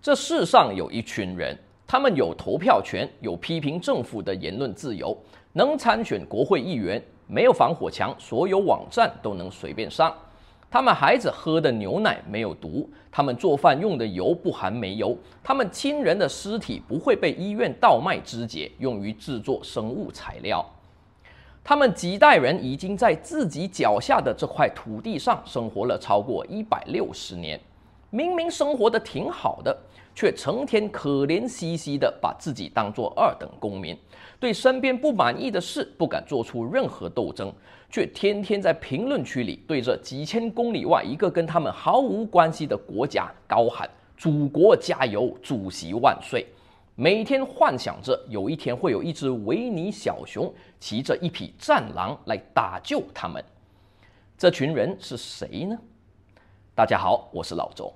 这世上有一群人，他们有投票权，有批评政府的言论自由，能参选国会议员。没有防火墙，所有网站都能随便上。他们孩子喝的牛奶没有毒，他们做饭用的油不含煤油，他们亲人的尸体不会被医院倒卖肢解，用于制作生物材料。他们几代人已经在自己脚下的这块土地上生活了超过一百六十年。明明生活的挺好的，却成天可怜兮兮的把自己当做二等公民，对身边不满意的事不敢做出任何斗争，却天天在评论区里对着几千公里外一个跟他们毫无关系的国家高喊“祖国加油，主席万岁”，每天幻想着有一天会有一只维尼小熊骑着一匹战狼来搭救他们。这群人是谁呢？大家好，我是老周。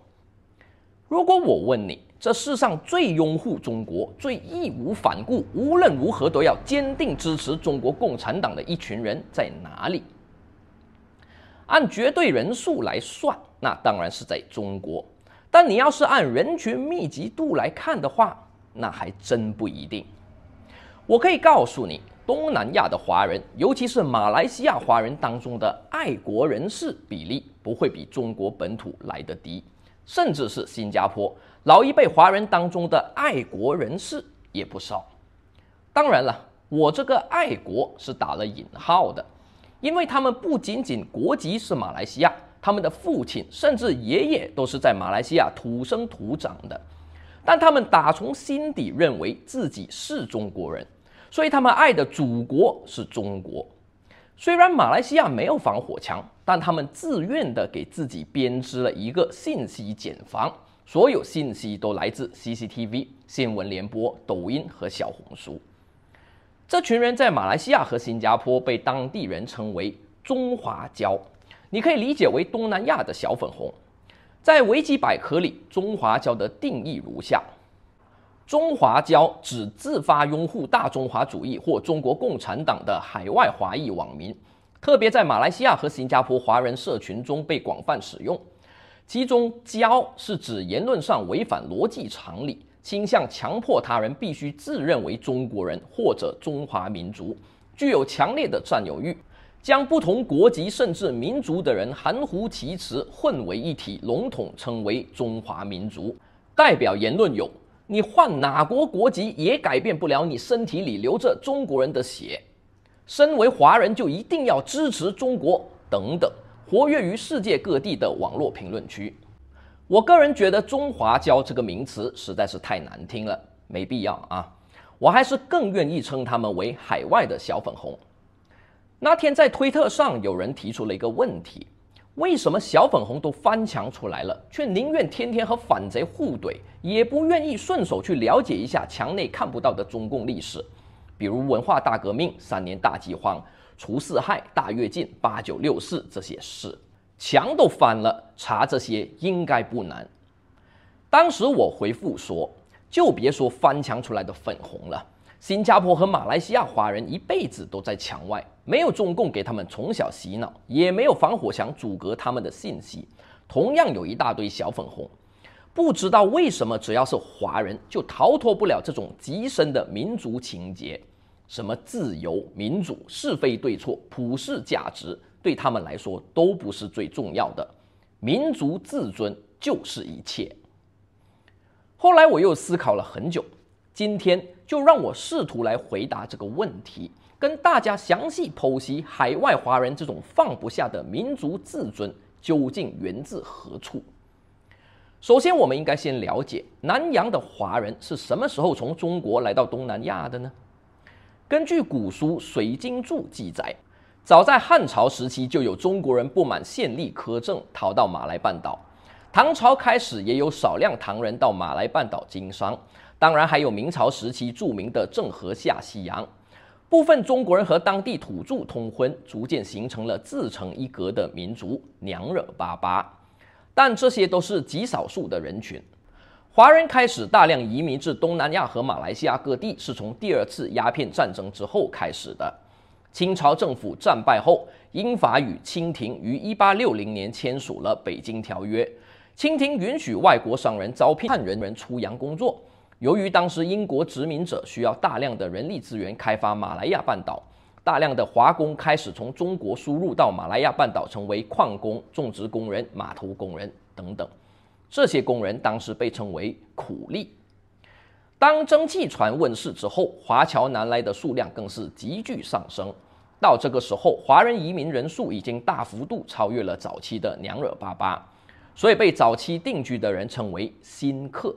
如果我问你，这世上最拥护中国、最义无反顾、无论如何都要坚定支持中国共产党的一群人在哪里？按绝对人数来算，那当然是在中国。但你要是按人群密集度来看的话，那还真不一定。我可以告诉你，东南亚的华人，尤其是马来西亚华人当中的爱国人士比例，不会比中国本土来得低。甚至是新加坡老一辈华人当中的爱国人士也不少。当然了，我这个爱国是打了引号的，因为他们不仅仅国籍是马来西亚，他们的父亲甚至爷爷都是在马来西亚土生土长的，但他们打从心底认为自己是中国人，所以他们爱的祖国是中国。虽然马来西亚没有防火墙，但他们自愿的给自己编织了一个信息茧房，所有信息都来自 CCTV 新闻联播、抖音和小红书。这群人在马来西亚和新加坡被当地人称为“中华蕉”，你可以理解为东南亚的小粉红。在维基百科里，“中华蕉”的定义如下。中华胶指自发拥护大中华主义或中国共产党的海外华裔网民，特别在马来西亚和新加坡华人社群中被广泛使用。其中“胶是指言论上违反逻辑常理，倾向强迫他人必须自认为中国人或者中华民族，具有强烈的占有欲，将不同国籍甚至民族的人含糊其辞混为一体，笼统称为中华民族。代表言论有。你换哪国国籍也改变不了你身体里流着中国人的血，身为华人就一定要支持中国等等。活跃于世界各地的网络评论区，我个人觉得“中华教”这个名词实在是太难听了，没必要啊。我还是更愿意称他们为海外的小粉红。那天在推特上，有人提出了一个问题。为什么小粉红都翻墙出来了，却宁愿天天和反贼互怼，也不愿意顺手去了解一下墙内看不到的中共历史？比如文化大革命、三年大饥荒、除四害、大跃进、八九六四这些事，墙都翻了，查这些应该不难。当时我回复说，就别说翻墙出来的粉红了。新加坡和马来西亚华人一辈子都在墙外，没有中共给他们从小洗脑，也没有防火墙阻隔他们的信息。同样有一大堆小粉红，不知道为什么，只要是华人就逃脱不了这种极深的民族情结。什么自由、民主、是非对错、普世价值，对他们来说都不是最重要的，民族自尊就是一切。后来我又思考了很久，今天。就让我试图来回答这个问题，跟大家详细剖析海外华人这种放不下的民族自尊究竟源自何处。首先，我们应该先了解南洋的华人是什么时候从中国来到东南亚的呢？根据古书《水经注》记载，早在汉朝时期就有中国人不满县吏苛政逃到马来半岛，唐朝开始也有少量唐人到马来半岛经商。当然，还有明朝时期著名的郑和下西洋。部分中国人和当地土著通婚，逐渐形成了自成一格的民族——娘惹巴巴。但这些都是极少数的人群。华人开始大量移民至东南亚和马来西亚各地，是从第二次鸦片战争之后开始的。清朝政府战败后，英法与清廷于1860年签署了《北京条约》，清廷允许外国商人招聘汉人出洋工作。由于当时英国殖民者需要大量的人力资源开发马来亚半岛，大量的华工开始从中国输入到马来亚半岛，成为矿工、种植工人、码头工人等等。这些工人当时被称为苦力。当蒸汽船问世之后，华侨南来的数量更是急剧上升。到这个时候，华人移民人数已经大幅度超越了早期的娘惹、巴巴，所以被早期定居的人称为新客。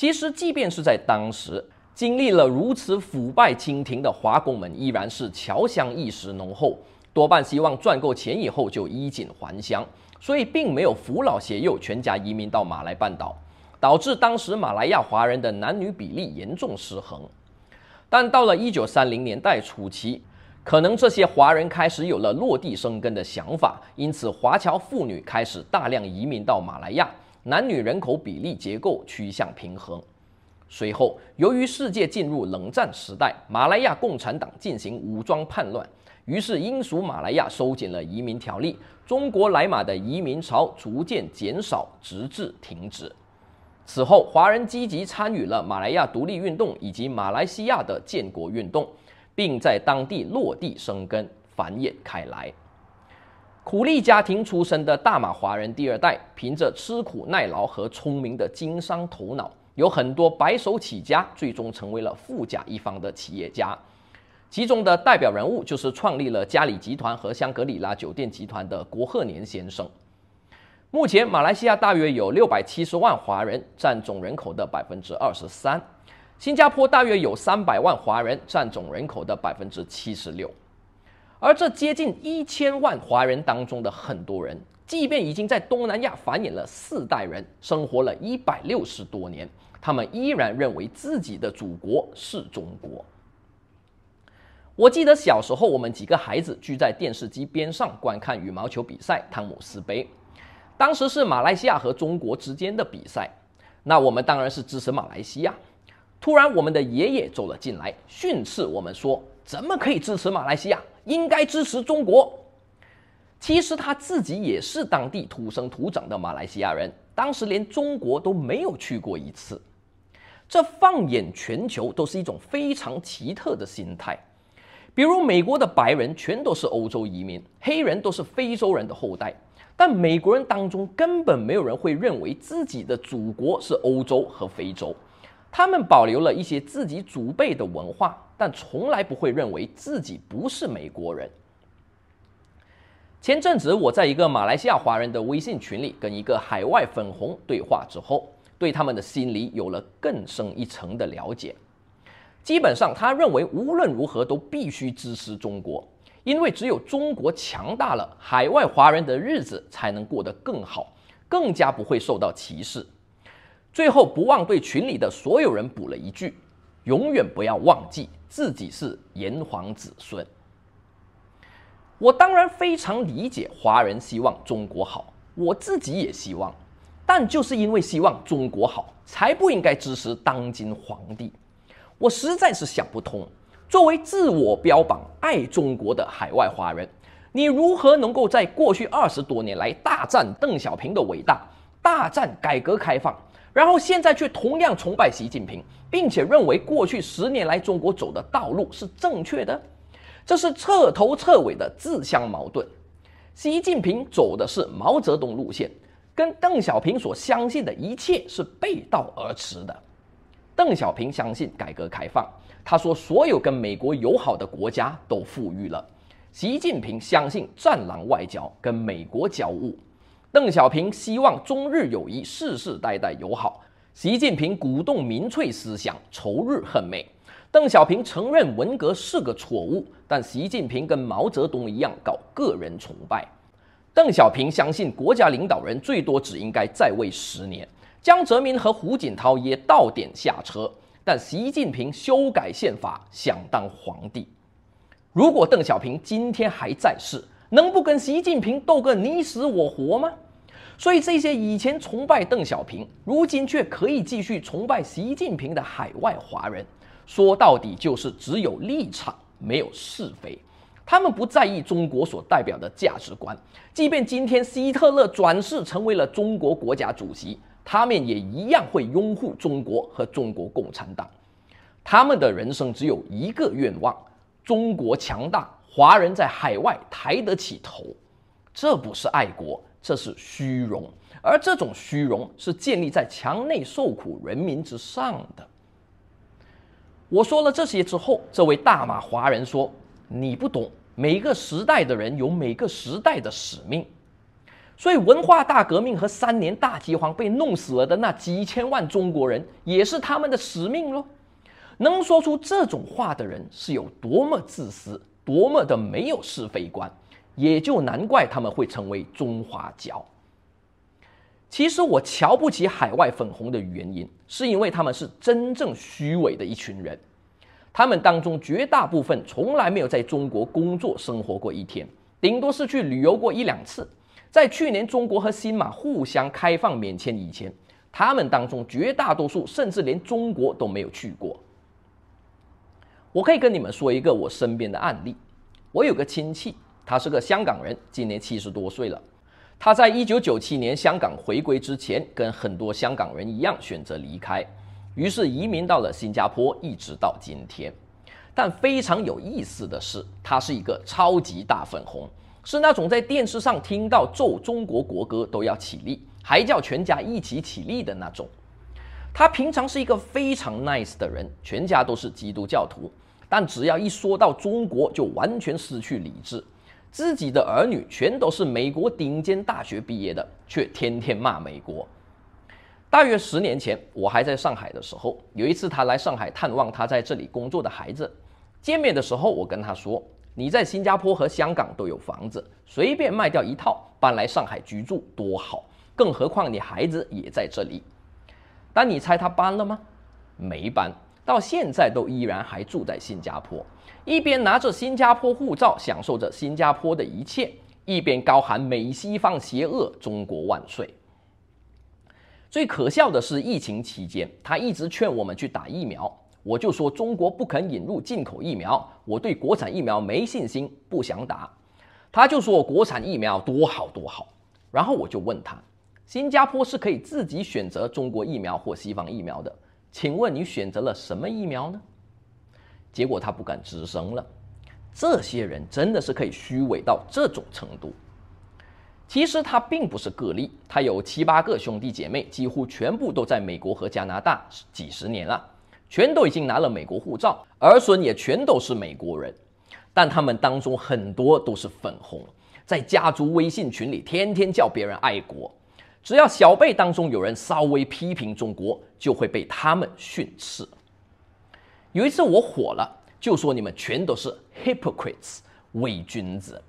其实，即便是在当时经历了如此腐败清廷的华工们，依然是侨乡意识浓厚，多半希望赚够钱以后就衣锦还乡，所以并没有扶老携幼全家移民到马来半岛，导致当时马来亚华人的男女比例严重失衡。但到了一九三零年代初期，可能这些华人开始有了落地生根的想法，因此华侨妇女开始大量移民到马来亚。男女人口比例结构趋向平衡。随后，由于世界进入冷战时代，马来亚共产党进行武装叛乱，于是英属马来亚收紧了移民条例，中国来马的移民潮逐渐减少，直至停止。此后，华人积极参与了马来亚独立运动以及马来西亚的建国运动，并在当地落地生根、繁衍开来。苦力家庭出身的大马华人第二代，凭着吃苦耐劳和聪明的经商头脑，有很多白手起家，最终成为了富甲一方的企业家。其中的代表人物就是创立了嘉里集团和香格里拉酒店集团的郭鹤年先生。目前，马来西亚大约有六百七十万华人，占总人口的百分之二十三；新加坡大约有三百万华人，占总人口的百分之七十六。而这接近一千万华人当中的很多人，即便已经在东南亚繁衍了四代人，生活了一百六十多年，他们依然认为自己的祖国是中国。我记得小时候，我们几个孩子聚在电视机边上观看羽毛球比赛——汤姆斯杯，当时是马来西亚和中国之间的比赛，那我们当然是支持马来西亚。突然，我们的爷爷走了进来，训斥我们说：“怎么可以支持马来西亚？”应该支持中国。其实他自己也是当地土生土长的马来西亚人，当时连中国都没有去过一次。这放眼全球都是一种非常奇特的心态。比如美国的白人全都是欧洲移民，黑人都是非洲人的后代，但美国人当中根本没有人会认为自己的祖国是欧洲和非洲，他们保留了一些自己祖辈的文化。但从来不会认为自己不是美国人。前阵子我在一个马来西亚华人的微信群里跟一个海外粉红对话之后，对他们的心理有了更深一层的了解。基本上，他认为无论如何都必须支持中国，因为只有中国强大了，海外华人的日子才能过得更好，更加不会受到歧视。最后不忘对群里的所有人补了一句：永远不要忘记。自己是炎黄子孙，我当然非常理解华人希望中国好，我自己也希望，但就是因为希望中国好，才不应该支持当今皇帝。我实在是想不通，作为自我标榜爱中国的海外华人，你如何能够在过去二十多年来大战邓小平的伟大，大战改革开放？然后现在却同样崇拜习近平，并且认为过去十年来中国走的道路是正确的，这是彻头彻尾的自相矛盾。习近平走的是毛泽东路线，跟邓小平所相信的一切是背道而驰的。邓小平相信改革开放，他说所有跟美国友好的国家都富裕了。习近平相信战狼外交，跟美国交恶。邓小平希望中日友谊世世代代友好。习近平鼓动民粹思想，仇日恨美。邓小平承认文革是个错误，但习近平跟毛泽东一样搞个人崇拜。邓小平相信国家领导人最多只应该在位十年。江泽民和胡锦涛也到点下车，但习近平修改宪法想当皇帝。如果邓小平今天还在世，能不跟习近平斗个你死我活吗？所以这些以前崇拜邓小平，如今却可以继续崇拜习近平的海外华人，说到底就是只有立场，没有是非。他们不在意中国所代表的价值观，即便今天希特勒转世成为了中国国家主席，他们也一样会拥护中国和中国共产党。他们的人生只有一个愿望：中国强大。华人在海外抬得起头，这不是爱国，这是虚荣。而这种虚荣是建立在强内受苦人民之上的。我说了这些之后，这位大马华人说：“你不懂，每个时代的人有每个时代的使命。所以文化大革命和三年大饥荒被弄死了的那几千万中国人，也是他们的使命喽。”能说出这种话的人是有多么自私！多么的没有是非观，也就难怪他们会成为中华骄。其实我瞧不起海外粉红的原因，是因为他们是真正虚伪的一群人。他们当中绝大部分从来没有在中国工作生活过一天，顶多是去旅游过一两次。在去年中国和新马互相开放免签以前，他们当中绝大多数甚至连中国都没有去过。我可以跟你们说一个我身边的案例。我有个亲戚，他是个香港人，今年七十多岁了。他在一九九七年香港回归之前，跟很多香港人一样选择离开，于是移民到了新加坡，一直到今天。但非常有意思的是，他是一个超级大粉红，是那种在电视上听到奏中国国歌都要起立，还叫全家一起起立的那种。他平常是一个非常 nice 的人，全家都是基督教徒。但只要一说到中国，就完全失去理智，自己的儿女全都是美国顶尖大学毕业的，却天天骂美国。大约十年前，我还在上海的时候，有一次他来上海探望他在这里工作的孩子，见面的时候，我跟他说：“你在新加坡和香港都有房子，随便卖掉一套，搬来上海居住多好，更何况你孩子也在这里。”但你猜他搬了吗？没搬。到现在都依然还住在新加坡，一边拿着新加坡护照享受着新加坡的一切，一边高喊美西方邪恶，中国万岁。最可笑的是疫情期间，他一直劝我们去打疫苗，我就说中国不肯引入进口疫苗，我对国产疫苗没信心，不想打。他就说国产疫苗多好多好，然后我就问他，新加坡是可以自己选择中国疫苗或西方疫苗的。请问你选择了什么疫苗呢？结果他不敢吱声了。这些人真的是可以虚伪到这种程度。其实他并不是个例，他有七八个兄弟姐妹，几乎全部都在美国和加拿大几十年了，全都已经拿了美国护照，儿孙也全都是美国人。但他们当中很多都是粉红，在家族微信群里天天叫别人爱国。只要小辈当中有人稍微批评中国，就会被他们训斥。有一次我火了，就说你们全都是 hypocrites，伪君子。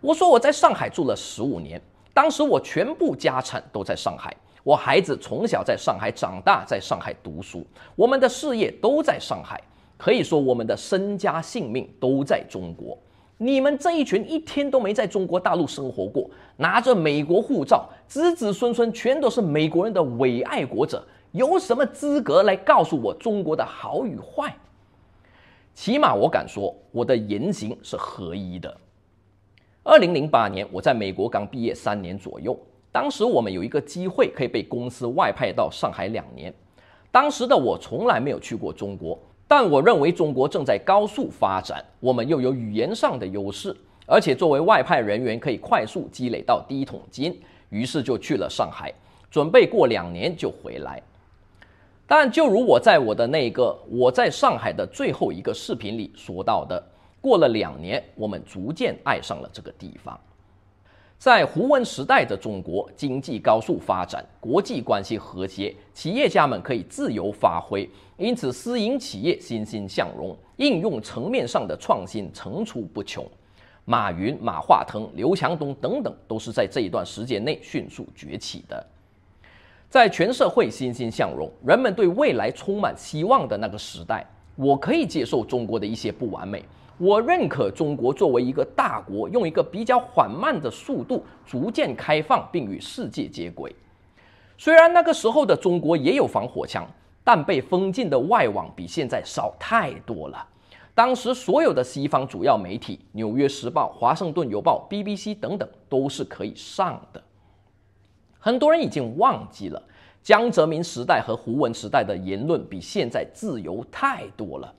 我说我在上海住了十五年，当时我全部家产都在上海，我孩子从小在上海长大，在上海读书，我们的事业都在上海，可以说我们的身家性命都在中国。你们这一群一天都没在中国大陆生活过，拿着美国护照，子子孙孙全都是美国人的伪爱国者，有什么资格来告诉我中国的好与坏？起码我敢说，我的言行是合一的。二零零八年，我在美国刚毕业三年左右，当时我们有一个机会可以被公司外派到上海两年，当时的我从来没有去过中国。但我认为中国正在高速发展，我们又有语言上的优势，而且作为外派人员可以快速积累到第一桶金，于是就去了上海，准备过两年就回来。但就如我在我的那个我在上海的最后一个视频里说到的，过了两年，我们逐渐爱上了这个地方。在胡温时代的中国经济高速发展，国际关系和谐，企业家们可以自由发挥，因此私营企业欣欣向荣，应用层面上的创新层出不穷。马云、马化腾、刘强东等等都是在这一段时间内迅速崛起的。在全社会欣欣向荣，人们对未来充满希望的那个时代，我可以接受中国的一些不完美。我认可中国作为一个大国，用一个比较缓慢的速度逐渐开放并与世界接轨。虽然那个时候的中国也有防火墙，但被封禁的外网比现在少太多了。当时所有的西方主要媒体，《纽约时报》、《华盛顿邮报》、BBC 等等都是可以上的。很多人已经忘记了江泽民时代和胡文时代的言论比现在自由太多了。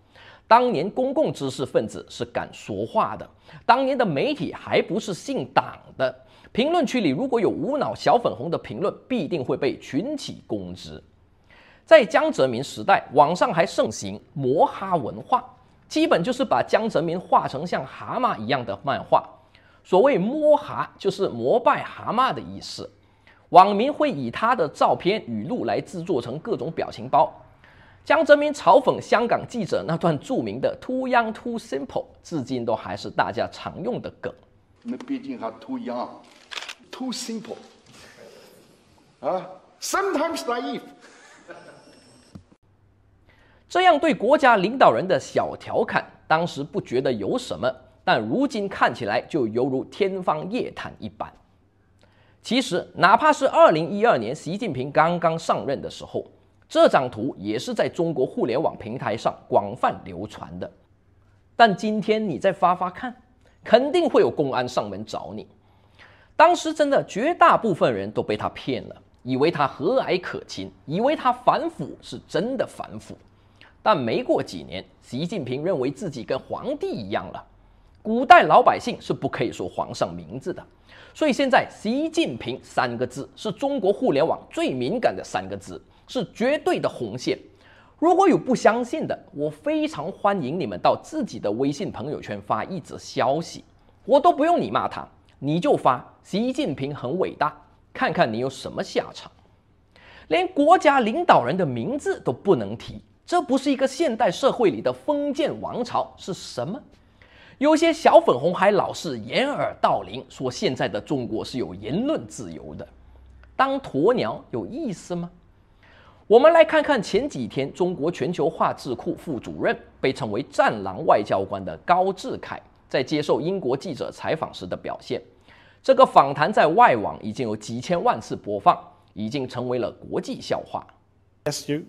当年公共知识分子是敢说话的，当年的媒体还不是姓党的。评论区里如果有无脑小粉红的评论，必定会被群起攻之。在江泽民时代，网上还盛行“摩哈”文化，基本就是把江泽民画成像蛤蟆一样的漫画。所谓“摸哈”，就是膜拜蛤蟆的意思。网民会以他的照片、语录来制作成各种表情包。江泽民嘲讽香港记者那段著名的 “too young, too simple”，至今都还是大家常用的梗。那毕竟还 too young, too simple 啊，sometimes naive。这样对国家领导人的小调侃，当时不觉得有什么，但如今看起来就犹如天方夜谭一般。其实，哪怕是2012年习近平刚刚上任的时候。这张图也是在中国互联网平台上广泛流传的，但今天你再发发看，肯定会有公安上门找你。当时真的绝大部分人都被他骗了，以为他和蔼可亲，以为他反腐是真的反腐。但没过几年，习近平认为自己跟皇帝一样了。古代老百姓是不可以说皇上名字的，所以现在“习近平”三个字是中国互联网最敏感的三个字。是绝对的红线。如果有不相信的，我非常欢迎你们到自己的微信朋友圈发一则消息，我都不用你骂他，你就发“习近平很伟大”，看看你有什么下场。连国家领导人的名字都不能提，这不是一个现代社会里的封建王朝是什么？有些小粉红还老是掩耳盗铃，说现在的中国是有言论自由的，当鸵鸟有意思吗？我们来看看前几天中国全球化智库副主任，被称为“战狼外交官”的高志凯在接受英国记者采访时的表现。这个访谈在外网已经有几千万次播放，已经成为了国际笑话。Yes, you.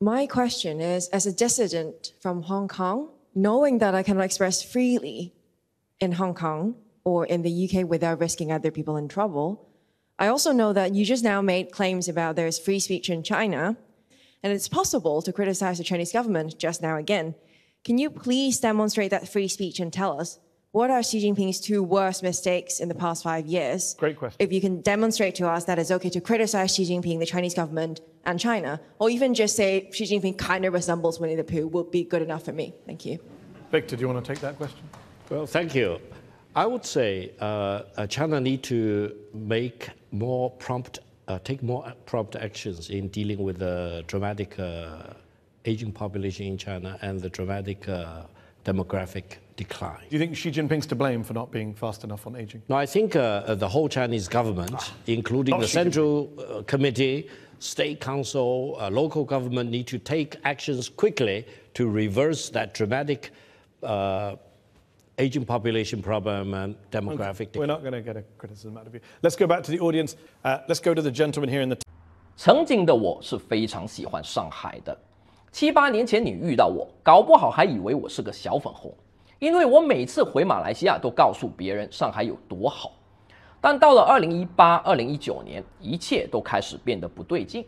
My question is, as a d i s s i d e n t from Hong Kong, knowing that I cannot express freely in Hong Kong or in the UK without risking other people in trouble. I also know that you just now made claims about there's free speech in China, and it's possible to criticize the Chinese government just now again. Can you please demonstrate that free speech and tell us what are Xi Jinping's two worst mistakes in the past five years? Great question. If you can demonstrate to us that it's okay to criticize Xi Jinping, the Chinese government, and China, or even just say Xi Jinping kind of resembles Winnie the Pooh, would be good enough for me. Thank you. Victor, do you want to take that question? Well, thank you. I would say uh, uh, China need to make more prompt, uh, take more prompt actions in dealing with the dramatic uh, aging population in China and the dramatic uh, demographic decline. Do you think Xi Jinping's to blame for not being fast enough on aging? No, I think uh, the whole Chinese government, ah. including the Central Committee, State Council, local government, need to take actions quickly to reverse that dramatic. Uh, aging population and demographic. problem 曾经的我是非常喜欢上海的。七八年前你遇到我，搞不好还以为我是个小粉红，因为我每次回马来西亚都告诉别人上海有多好。但到了二零一八、二零一九年，一切都开始变得不对劲，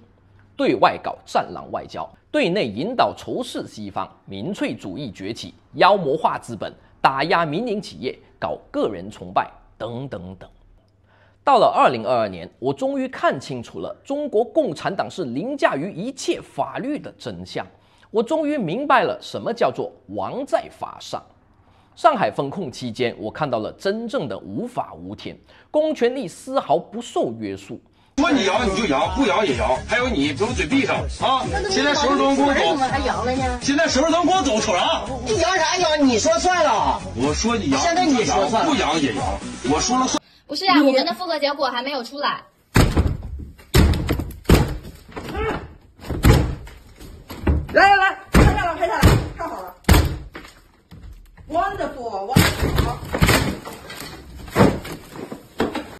对外搞战狼外交，对内引导仇视西方、民粹主义崛起、妖魔化资本。打压民营企业、搞个人崇拜等等等。到了二零二二年，我终于看清楚了中国共产党是凌驾于一切法律的真相。我终于明白了什么叫做王在法上。上海封控期间，我看到了真正的无法无天，公权力丝毫不受约束。说你摇你就摇，不摇也摇。还有你，给我嘴闭上啊！现在手电筒给我走。现在手电筒给我走，瞅啥？你摇啥摇？你说算了。我说摇。现在你说算不摇也摇。我说了算。不是呀，我们的复核结果还没有出来。来来来，拍下来，拍下来，太好了。Wonderful，wonderful。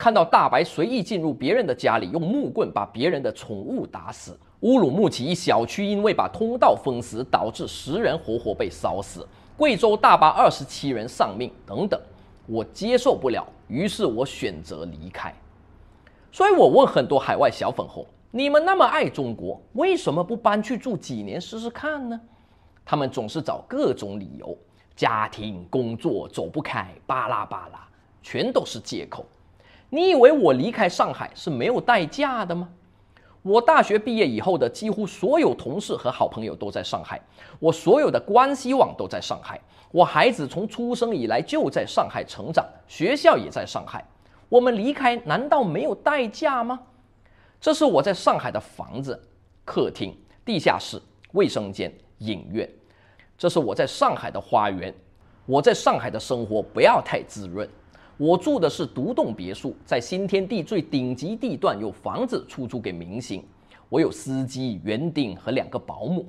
看到大白随意进入别人的家里，用木棍把别人的宠物打死；乌鲁木齐小区因为把通道封死，导致十人活活被烧死；贵州大巴二十七人丧命，等等。我接受不了，于是我选择离开。所以我问很多海外小粉红：你们那么爱中国，为什么不搬去住几年试试看呢？他们总是找各种理由，家庭、工作、走不开，巴拉巴拉，全都是借口。你以为我离开上海是没有代价的吗？我大学毕业以后的几乎所有同事和好朋友都在上海，我所有的关系网都在上海，我孩子从出生以来就在上海成长，学校也在上海。我们离开难道没有代价吗？这是我在上海的房子，客厅、地下室、卫生间、影院。这是我在上海的花园。我在上海的生活不要太滋润。我住的是独栋别墅，在新天地最顶级地段有房子出租给明星。我有司机、园丁和两个保姆。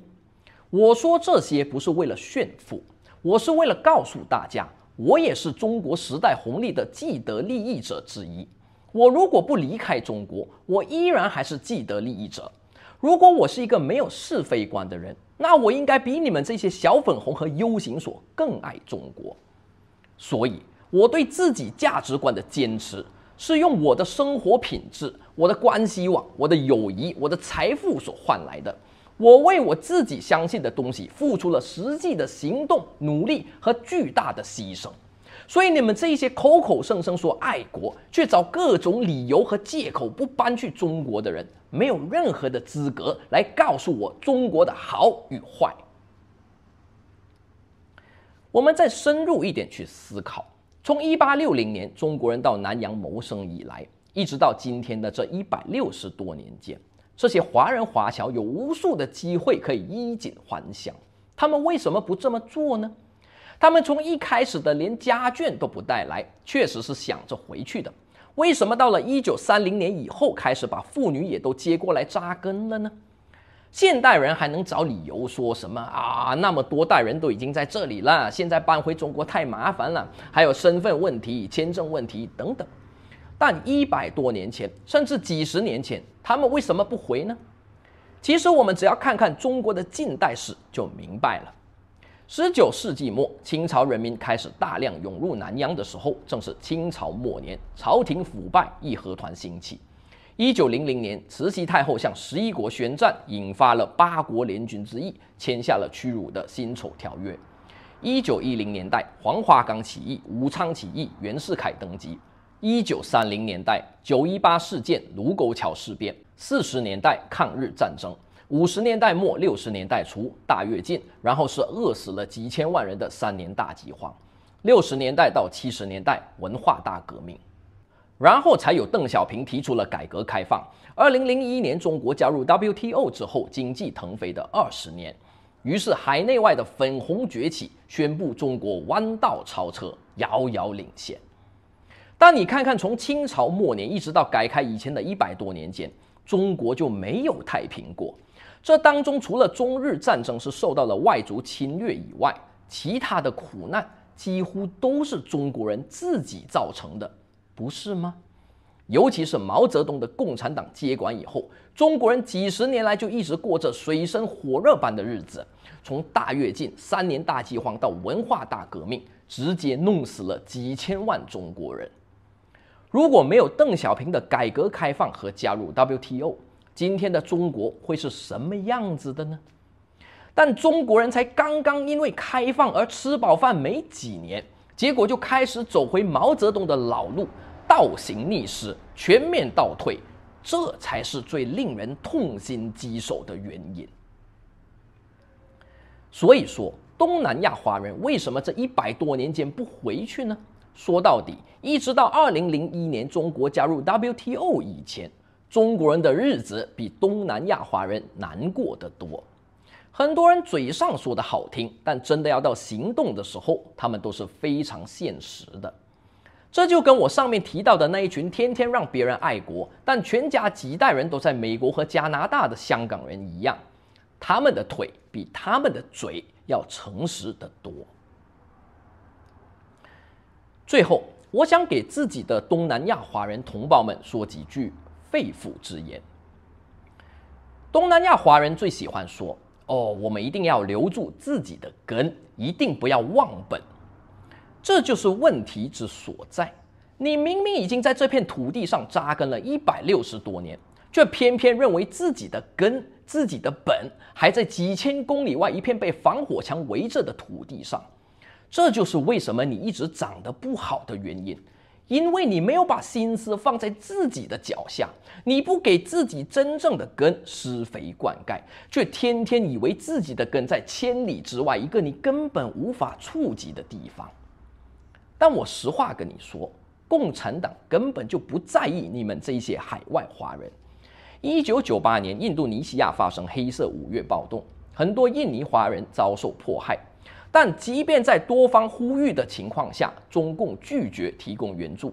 我说这些不是为了炫富，我是为了告诉大家，我也是中国时代红利的既得利益者之一。我如果不离开中国，我依然还是既得利益者。如果我是一个没有是非观的人，那我应该比你们这些小粉红和 U 型锁更爱中国。所以。我对自己价值观的坚持，是用我的生活品质、我的关系网、我的友谊、我的财富所换来的。我为我自己相信的东西付出了实际的行动、努力和巨大的牺牲。所以，你们这些口口声声说爱国，却找各种理由和借口不搬去中国的人，没有任何的资格来告诉我中国的好与坏。我们再深入一点去思考。从一八六零年中国人到南洋谋生以来，一直到今天的这一百六十多年间，这些华人华侨有无数的机会可以衣锦还乡，他们为什么不这么做呢？他们从一开始的连家眷都不带来，确实是想着回去的。为什么到了一九三零年以后开始把妇女也都接过来扎根了呢？现代人还能找理由说什么啊？那么多代人都已经在这里了，现在搬回中国太麻烦了，还有身份问题、签证问题等等。但一百多年前，甚至几十年前，他们为什么不回呢？其实我们只要看看中国的近代史就明白了。十九世纪末，清朝人民开始大量涌入南洋的时候，正是清朝末年，朝廷腐败，义和团兴起。一九零零年，慈禧太后向十一国宣战，引发了八国联军之役，签下了屈辱的《辛丑条约》。一九一零年代，黄花岗起义、武昌起义、袁世凯登基。一九三零年代，九一八事件、卢沟桥事变。四十年代，抗日战争。五十年代末、六十年代初，大跃进，然后是饿死了几千万人的三年大饥荒。六十年代到七十年代，文化大革命。然后才有邓小平提出了改革开放。二零零一年中国加入 WTO 之后，经济腾飞的二十年，于是海内外的粉红崛起，宣布中国弯道超车，遥遥领先。但你看看从清朝末年一直到改开以前的一百多年间，中国就没有太平过。这当中除了中日战争是受到了外族侵略以外，其他的苦难几乎都是中国人自己造成的。不是吗？尤其是毛泽东的共产党接管以后，中国人几十年来就一直过着水深火热般的日子。从大跃进、三年大饥荒到文化大革命，直接弄死了几千万中国人。如果没有邓小平的改革开放和加入 WTO，今天的中国会是什么样子的呢？但中国人才刚刚因为开放而吃饱饭没几年。结果就开始走回毛泽东的老路，倒行逆施，全面倒退，这才是最令人痛心疾首的原因。所以说，东南亚华人为什么这一百多年间不回去呢？说到底，一直到二零零一年中国加入 WTO 以前，中国人的日子比东南亚华人难过的多。很多人嘴上说的好听，但真的要到行动的时候，他们都是非常现实的。这就跟我上面提到的那一群天天让别人爱国，但全家几代人都在美国和加拿大的香港人一样，他们的腿比他们的嘴要诚实得多。最后，我想给自己的东南亚华人同胞们说几句肺腑之言。东南亚华人最喜欢说。哦，我们一定要留住自己的根，一定不要忘本，这就是问题之所在。你明明已经在这片土地上扎根了一百六十多年，却偏偏认为自己的根、自己的本还在几千公里外一片被防火墙围着的土地上，这就是为什么你一直长得不好的原因。因为你没有把心思放在自己的脚下，你不给自己真正的根施肥灌溉，却天天以为自己的根在千里之外，一个你根本无法触及的地方。但我实话跟你说，共产党根本就不在意你们这一些海外华人。一九九八年，印度尼西亚发生黑色五月暴动，很多印尼华人遭受迫害。但即便在多方呼吁的情况下，中共拒绝提供援助。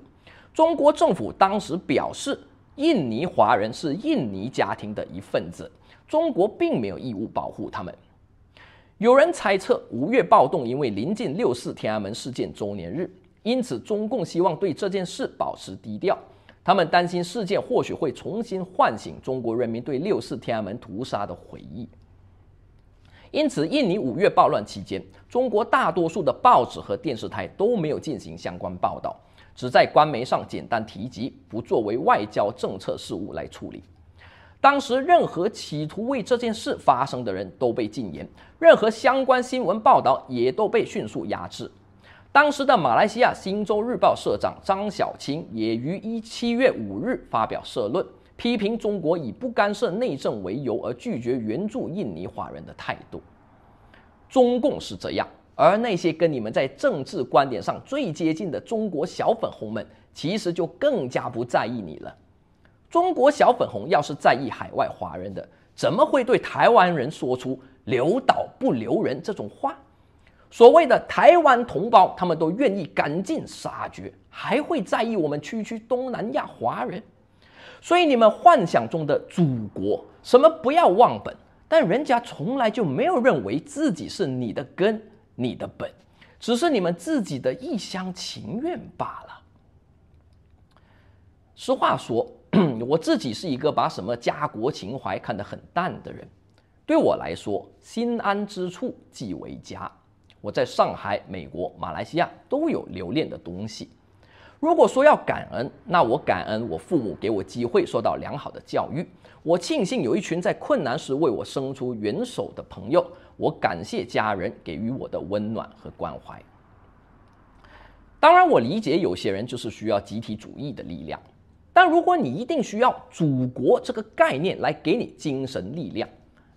中国政府当时表示，印尼华人是印尼家庭的一份子，中国并没有义务保护他们。有人猜测，五月暴动因为临近六四天安门事件周年日，因此中共希望对这件事保持低调。他们担心事件或许会重新唤醒中国人民对六四天安门屠杀的回忆。因此，印尼五月暴乱期间，中国大多数的报纸和电视台都没有进行相关报道，只在官媒上简单提及，不作为外交政策事务来处理。当时，任何企图为这件事发生的人都被禁言，任何相关新闻报道也都被迅速压制。当时的马来西亚《新洲日报》社长张小青也于一七月五日发表社论。批评中国以不干涉内政为由而拒绝援助印尼华人的态度，中共是这样，而那些跟你们在政治观点上最接近的中国小粉红们，其实就更加不在意你了。中国小粉红要是在意海外华人的，怎么会对台湾人说出“留岛不留人”这种话？所谓的台湾同胞，他们都愿意赶尽杀绝，还会在意我们区区东南亚华人？所以你们幻想中的祖国，什么不要忘本，但人家从来就没有认为自己是你的根、你的本，只是你们自己的一厢情愿罢了。实话说，我自己是一个把什么家国情怀看得很淡的人。对我来说，心安之处即为家。我在上海、美国、马来西亚都有留恋的东西。如果说要感恩，那我感恩我父母给我机会受到良好的教育，我庆幸有一群在困难时为我伸出援手的朋友，我感谢家人给予我的温暖和关怀。当然，我理解有些人就是需要集体主义的力量，但如果你一定需要“祖国”这个概念来给你精神力量，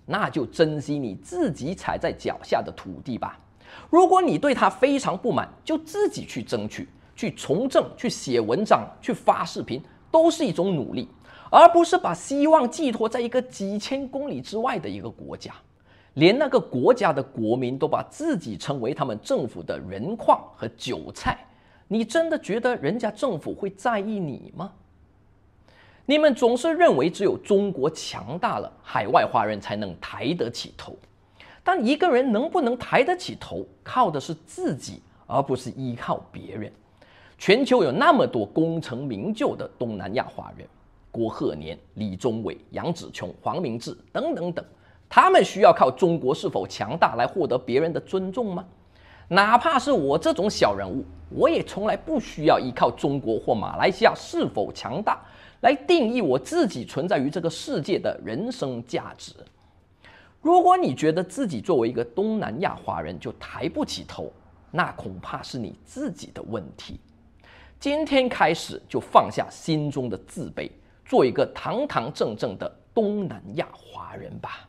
那就珍惜你自己踩在脚下的土地吧。如果你对它非常不满，就自己去争取。去从政、去写文章、去发视频，都是一种努力，而不是把希望寄托在一个几千公里之外的一个国家，连那个国家的国民都把自己称为他们政府的人矿和韭菜，你真的觉得人家政府会在意你吗？你们总是认为只有中国强大了，海外华人才能抬得起头，但一个人能不能抬得起头，靠的是自己，而不是依靠别人。全球有那么多功成名就的东南亚华人，郭鹤年、李宗伟、杨子琼、黄明志等等等，他们需要靠中国是否强大来获得别人的尊重吗？哪怕是我这种小人物，我也从来不需要依靠中国或马来西亚是否强大来定义我自己存在于这个世界的人生价值。如果你觉得自己作为一个东南亚华人就抬不起头，那恐怕是你自己的问题。今天开始就放下心中的自卑，做一个堂堂正正的东南亚华人吧。